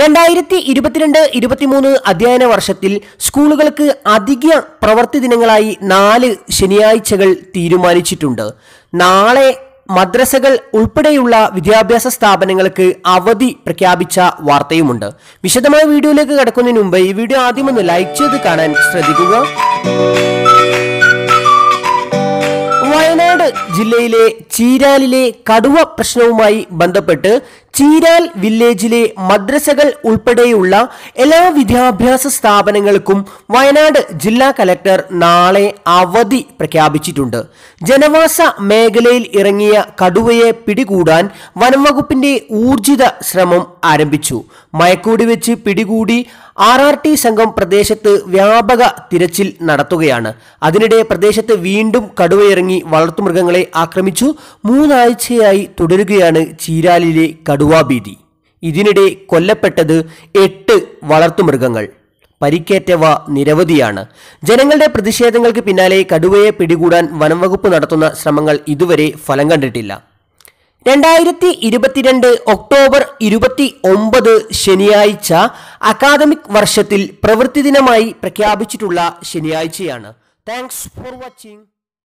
രണ്ടായിരത്തി ഇരുപത്തിരണ്ട് ഇരുപത്തിമൂന്ന് അധ്യയന വർഷത്തിൽ സ്കൂളുകൾക്ക് അധിക പ്രവൃത്തി ദിനങ്ങളായി നാല് ശനിയാഴ്ചകൾ തീരുമാനിച്ചിട്ടുണ്ട് നാളെ മദ്രസകൾ ഉൾപ്പെടെയുള്ള വിദ്യാഭ്യാസ സ്ഥാപനങ്ങൾക്ക് അവധി പ്രഖ്യാപിച്ച വാർത്തയുമുണ്ട് വിശദമായ വീഡിയോയിലേക്ക് കടക്കുന്നതിന് മുമ്പ് ഈ വീഡിയോ ആദ്യം ഒന്ന് ലൈക്ക് ചെയ്ത് കാണാൻ ശ്രദ്ധിക്കുക ജില്ലയിലെ ചീരാലിലെ കടുവ പ്രശ്നവുമായി ബന്ധപ്പെട്ട് ചീരാൽ വില്ലേജിലെ മദ്രസകൾ ഉൾപ്പെടെയുള്ള എല്ലാ വിദ്യാഭ്യാസ സ്ഥാപനങ്ങൾക്കും വയനാട് ജില്ലാ കലക്ടർ നാളെ അവധി പ്രഖ്യാപിച്ചിട്ടുണ്ട് ജനവാസ മേഖലയിൽ ഇറങ്ങിയ കടുവയെ പിടികൂടാൻ വനംവകുപ്പിന്റെ ഊർജിത ശ്രമം ആരംഭിച്ചു മയക്കൂടി വെച്ച് പിടികൂടി ആർ ആർ ടി സംഘം പ്രദേശത്ത് വ്യാപക തിരച്ചിൽ നടത്തുകയാണ് അതിനിടെ പ്രദേശത്ത് വീണ്ടും കടുവയിറങ്ങി വളർത്തുമൃഗങ്ങളെ ആക്രമിച്ചു മൂന്നാഴ്ചയായി തുടരുകയാണ് ചീരാലിലെ കടുവാഭീതി ഇതിനിടെ കൊല്ലപ്പെട്ടത് എട്ട് വളർത്തുമൃഗങ്ങൾ പരിക്കേറ്റവ നിരവധിയാണ് ജനങ്ങളുടെ പ്രതിഷേധങ്ങൾക്ക് പിന്നാലെ കടുവയെ പിടികൂടാൻ വനംവകുപ്പ് നടത്തുന്ന ശ്രമങ്ങൾ ഇതുവരെ ഫലം കണ്ടിട്ടില്ല രണ്ടായിരത്തി ഇരുപത്തിരണ്ട് ഒക്ടോബർ ഇരുപത്തി ഒമ്പത് ശനിയാഴ്ച അക്കാദമിക് വർഷത്തിൽ പ്രവൃത്തി ദിനമായി പ്രഖ്യാപിച്ചിട്ടുള്ള ശനിയാഴ്ചയാണ് താങ്ക്സ് ഫോർ വാച്ചിങ്